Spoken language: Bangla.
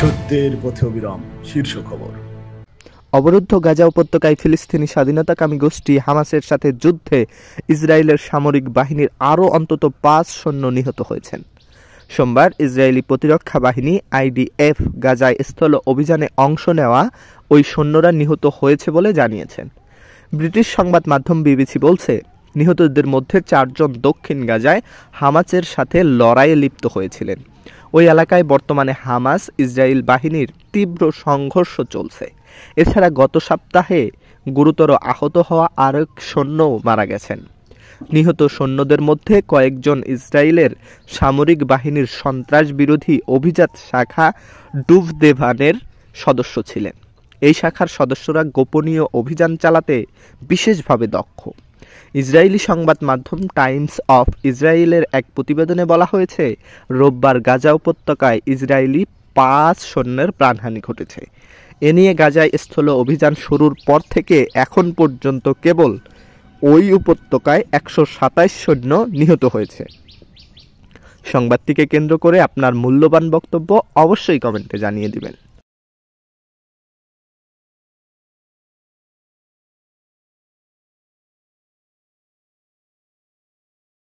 সত্যের পথে অবিরাম শীর্ষ খবর অবরুদ্ধ গাজা উপত্যকায় ফিলিস্তিনি স্বাধীনতাকামী গোষ্ঠী হামাসের সাথে যুদ্ধে ইসরায়েলের সামরিক বাহিনীর আরও অন্তত পাঁচ সৈন্য নিহত হয়েছেন সোমবার ইসরায়েলি প্রতিরক্ষা বাহিনী আইডিএফ গাজায় স্থল অভিযানে অংশ নেওয়া ওই সৈন্যরা নিহত হয়েছে বলে জানিয়েছেন ব্রিটিশ সংবাদ মাধ্যম বিবিসি বলছে নিহতদের মধ্যে চারজন দক্ষিণ গাজায় হামাচের সাথে লড়াইয়ে লিপ্ত হয়েছিলেন ওই এলাকায় বর্তমানে হামাস ইসরায়েল বাহিনীর তীব্র সংঘর্ষ চলছে এছাড়া গত সপ্তাহে গুরুতর আহত হওয়া আরেক এক সৈন্যও মারা গেছেন নিহত সৈন্যদের মধ্যে কয়েকজন ইসরায়েলের সামরিক বাহিনীর সন্ত্রাস বিরোধী অভিজাত শাখা ডুভদেভানের সদস্য ছিলেন এই শাখার সদস্যরা গোপনীয় অভিযান চালাতে বিশেষভাবে দক্ষ ইসরায়েলি সংবাদ মাধ্যম টাইমস অফ ইসরায়েলের এক প্রতিবেদনে বলা হয়েছে রোববার গাজা উপত্যকায় ইসরায়েলি পাঁচ সৈন্যের প্রাণহানি ঘটেছে এ নিয়ে গাজায় স্থল অভিযান শুরুর পর থেকে এখন পর্যন্ত কেবল ওই উপত্যকায় একশো সাতাশ সৈন্য নিহত হয়েছে সংবাদটিকে কেন্দ্র করে আপনার মূল্যবান বক্তব্য অবশ্যই কমেন্টে জানিয়ে দিবেন